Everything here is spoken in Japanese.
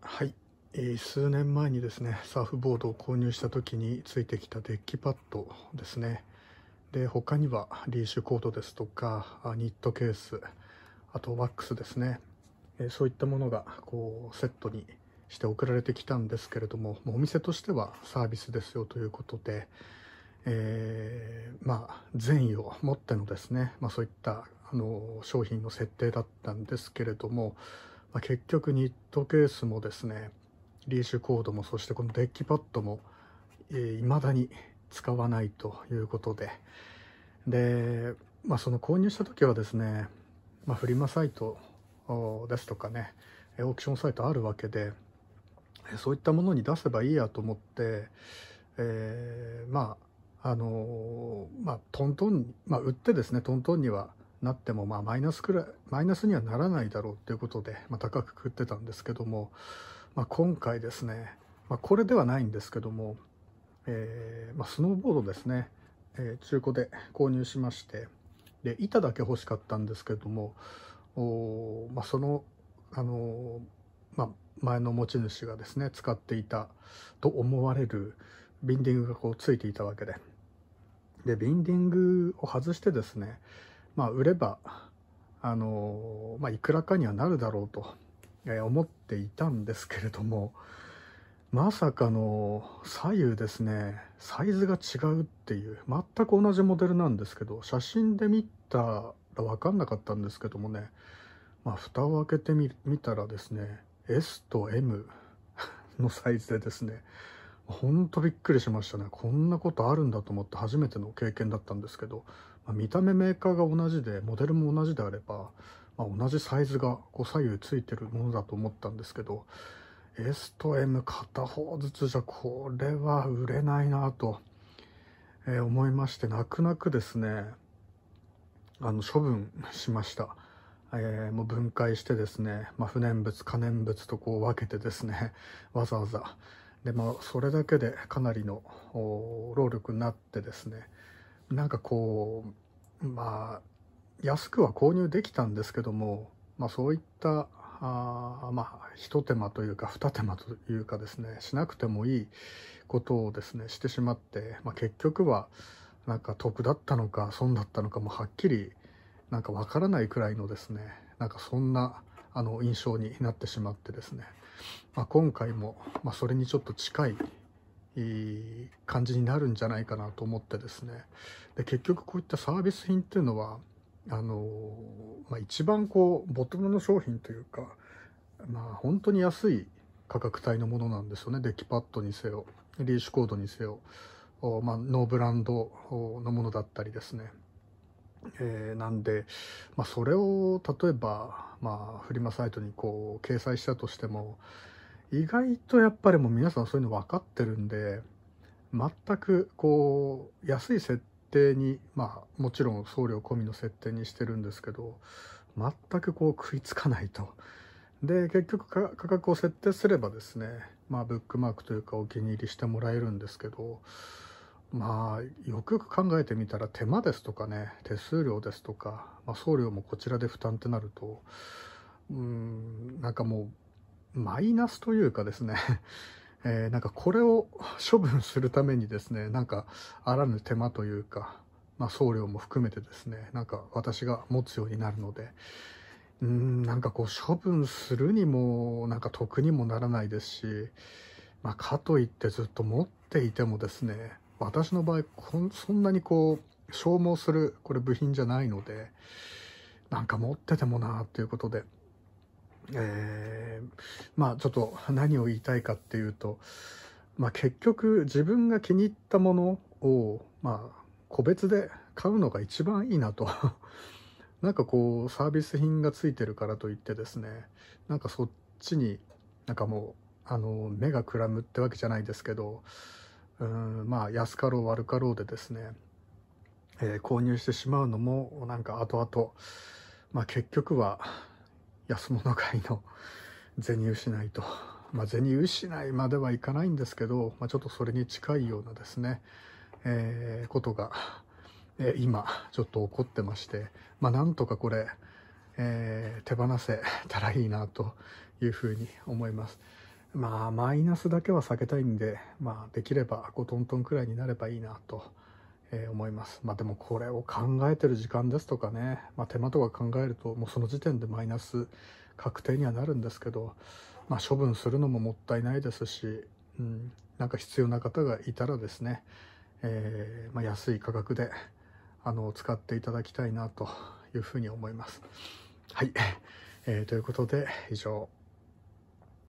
はい、えー、数年前にですねサーフボードを購入した時についてきたデッキパッドですねで他にはリーシュコードですとかニットケースあとワックスですね、えー、そういったものがこうセットにして送られてきたんですけれどもお店としてはサービスですよということで、えー、まあ善意を持ってのですね、まあ、そういったあの商品の設定だったんですけれどもまあ、結局ニットケースもですねリーシュコードもそしてこのデッキパッドもいま、えー、未だに使わないということでで、まあ、その購入した時はですね、まあ、フリマサイトですとかねオークションサイトあるわけでそういったものに出せばいいやと思って、えー、まああのまあトントン、まあ、売ってですねトントンにはなっても、まあ、マイナスくらいマイナスにはならないだろうということで、まあ、高く食ってたんですけども、まあ、今回ですね、まあ、これではないんですけども、えーまあ、スノーボードですね、えー、中古で購入しましてで板だけ欲しかったんですけどもお、まあ、その、あのまあ、前の持ち主がですね使っていたと思われるビンディングがこうついていたわけででビンディングを外してですねまあ、売ればあの、まあ、いくらかにはなるだろうと思っていたんですけれどもまさかの左右ですねサイズが違うっていう全く同じモデルなんですけど写真で見たら分かんなかったんですけどもね、まあ、蓋を開けてみたらですね S と M のサイズでですねほんとびっくりしましたねこんなことあるんだと思って初めての経験だったんですけどまあ、見た目メーカーが同じでモデルも同じであれば、まあ、同じサイズがこう左右ついてるものだと思ったんですけど S と M 片方ずつじゃこれは売れないなと、え思いまして泣く泣くですねあの処分しました、えー、もう分解してですね、まあ、不燃物可燃物とこう分けてですね わざわざでまあそれだけでかなりの労力になってですねなんかこうまあ安くは購入できたんですけども、まあ、そういったあまあ一手間というか二手間というかですねしなくてもいいことをですねしてしまって、まあ、結局はなんか得だったのか損だったのかもはっきりなんかわからないくらいのですねなんかそんなあの印象になってしまってですね、まあ、今回も、まあ、それにちょっと近い感じになるんじゃないかなと思ってですねで結局こういったサービス品っていうのはあのまあ、一番こうボトムの商品というか、まあ、本当に安い価格帯のものなんですよねデッキパッドにせよリーシュコードにせよ、まあ、ノーブランドのものだったりですね、えー、なんで、まあ、それを例えば、まあ、フリマサイトにこう掲載したとしても意外とやっぱりもう皆さんそういうの分かってるんで全くこう安い設定にまあもちろん送料込みの設定にしてるんですけど全くこう食いつかないと。で結局価格を設定すればですねまあブックマークというかお気に入りしてもらえるんですけどまあよくよく考えてみたら手間ですとかね手数料ですとか、まあ、送料もこちらで負担ってなるとうんなんかもうマイナスというかですね えー、なんかこれを処分するためにですね、なんかあらぬ手間というか、まあ、送料も含めてですね、なんか私が持つようになるので、うん、なんかこう処分するにも、なんか得にもならないですし、まあ、かといってずっと持っていてもですね、私の場合こん、そんなにこう、消耗する、これ部品じゃないので、なんか持っててもなあっていうことで、えー、まあちょっと何を言いたいかっていうと、まあ、結局自分が気に入ったものを、まあ、個別で買うのが一番いいなと なんかこうサービス品がついてるからといってですねなんかそっちになんかもうあの目がくらむってわけじゃないですけどうんまあ安かろう悪かろうでですね、えー、購入してしまうのもなんか後々、まあ、結局は安物買いの銭 失いと、まあ、銭失いまではいかないんですけど、まあ、ちょっとそれに近いようなですね、えー、ことが、えー、今ちょっと起こってまして、まあ、なんとかこれ、えー、手放せたらいいなというふうに思います。まあ、マイナスだけは避けたいんで、まあ、できれば5トントンくらいになればいいなと。えー、思います。まあでもこれを考えてる時間ですとかね、まあ、手間とか考えるともうその時点でマイナス確定にはなるんですけど、まあ、処分するのももったいないですし、うん、なんか必要な方がいたらですね、えー、まあ、安い価格であの使っていただきたいなというふうに思います。はい、えー、ということで以上。